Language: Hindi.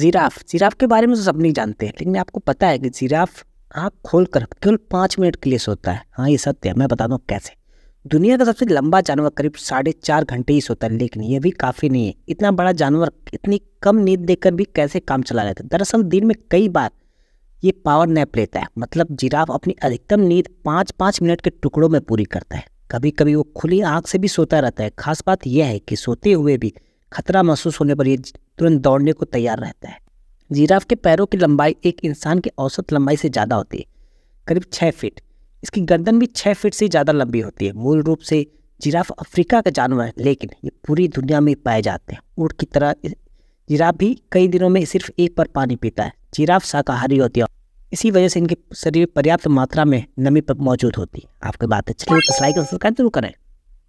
जीराफ जीराफ के बारे में तो सब नहीं जानते हैं लेकिन आपको पता है कि जीराफ आँख खोल कर केवल पाँच मिनट के लिए सोता है हाँ ये सत्य है मैं बता दूँ कैसे दुनिया का सबसे लंबा जानवर करीब साढ़े चार घंटे ही सोता है लेकिन ये भी काफ़ी नहीं है इतना बड़ा जानवर इतनी कम नींद देकर भी कैसे काम चला लेता है दरअसल दिन में कई बार ये पावर नैप लेता है मतलब जिराफ अपनी अधिकतम नींद पाँच पाँच मिनट के टुकड़ों में पूरी करता है कभी कभी वो खुली आँख से भी सोता रहता है खास बात यह है कि सोते हुए भी खतरा महसूस होने पर यह तुरंत दौड़ने को तैयार रहता है जीराफ के पैरों की लंबाई एक इंसान की औसत लंबाई से ज़्यादा होती है करीब छः फीट इसकी गर्दन भी छः फीट से ज़्यादा लंबी होती है मूल रूप से जिराफ अफ्रीका का जानवर है लेकिन ये पूरी दुनिया में पाए जाते हैं ऊँट की तरह जिराफ भी कई दिनों में सिर्फ एक बार पानी पीता है जिराफ शाकाहारी होती है इसी वजह से इनके शरीर पर्याप्त मात्रा में नमी मौजूद होती है आपकी बात अच्छी तो लाइक और सब्सक्राइब जरूर करें